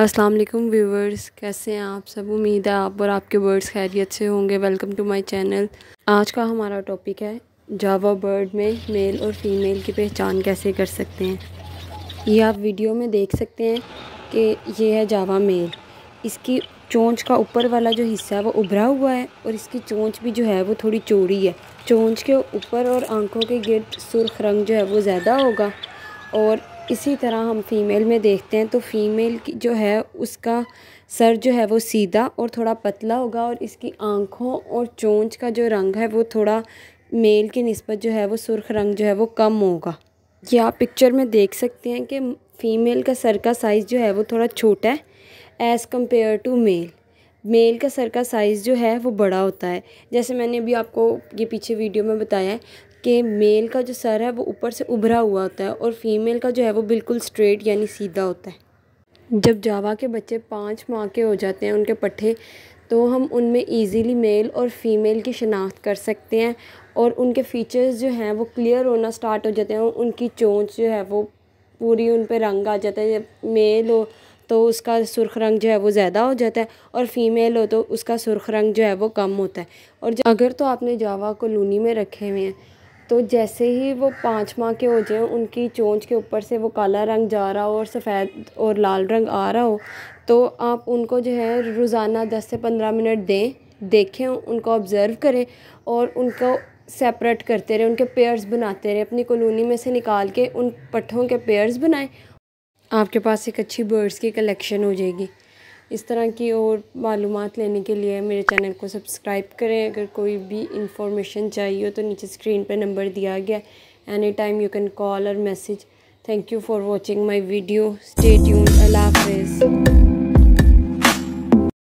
अस्सलाम वालेकुम व्यूवर्स कैसे हैं आप सब उम्मीद है आप और आपके बर्ड्स खैरियत से होंगे वेलकम टू माय चैनल आज का हमारा टॉपिक है जावा बर्ड में मेल और फीमेल की पहचान कैसे कर सकते हैं ये आप वीडियो में देख सकते हैं कि ये है जावा मेल इसकी चोंच का ऊपर वाला जो हिस्सा है वो उभरा हुआ है और इसकी चोंच भी जो है वो थोड़ी चौड़ी है चोंच के ऊपर और आँखों के गिर्द सुर्ख रंग जो है वो ज़्यादा होगा और इसी तरह हम फ़ीमेल में देखते हैं तो फ़ीमेल की जो है उसका सर जो है वो सीधा और थोड़ा पतला होगा और इसकी आँखों और चोंच का जो रंग है वो थोड़ा मेल के नस्बत जो है वो सुर्ख रंग जो है वो कम होगा ये आप पिक्चर में देख सकते हैं कि फ़ीमेल का सर का साइज़ जो है वो थोड़ा छोटा है as compare to male male का सर का साइज़ जो है वो बड़ा होता है जैसे मैंने अभी आपको ये पीछे वीडियो में बताया है कि मेल का जो सर है वो ऊपर से उभरा हुआ होता है और फीमेल का जो है वो बिल्कुल स्ट्रेट यानी सीधा होता है जब जावा के बच्चे पाँच माह के हो जाते हैं उनके पट्ठे तो हम उनमें इजीली मेल और फीमेल की शनाख्त कर सकते हैं और उनके फीचर्स जो हैं वो क्लियर होना स्टार्ट हो जाते हैं उनकी चोंच जो है वो पूरी उन पर रंग आ जाता है मेल हो तो उसका सुर्ख रंग जो है वो ज़्यादा हो जाता है और फीमेल हो तो उसका सुर्ख रंग जो है वो कम होता है और अगर तो आपने जावा को लूनी में रखे हुए हैं तो जैसे ही वो पाँच माह के हो जाएँ उनकी चोंच के ऊपर से वो काला रंग जा रहा हो और सफ़ेद और लाल रंग आ रहा हो तो आप उनको जो है रोज़ाना दस से पंद्रह मिनट दें देखें उनको ऑब्ज़र्व करें और उनको सेपरेट करते रहे उनके पेयर्स बनाते रहे अपनी कॉलोनी में से निकाल के उन पट्ठों के पेयर्स बनाएं आपके पास एक अच्छी बर्ड्स की कलेक्शन हो जाएगी इस तरह की और मालूम लेने के लिए मेरे चैनल को सब्सक्राइब करें अगर कोई भी इंफॉर्मेशन चाहिए हो तो नीचे स्क्रीन पर नंबर दिया गया any time you can call और message thank you for watching my video stay tuned अल्लाह हाफिज़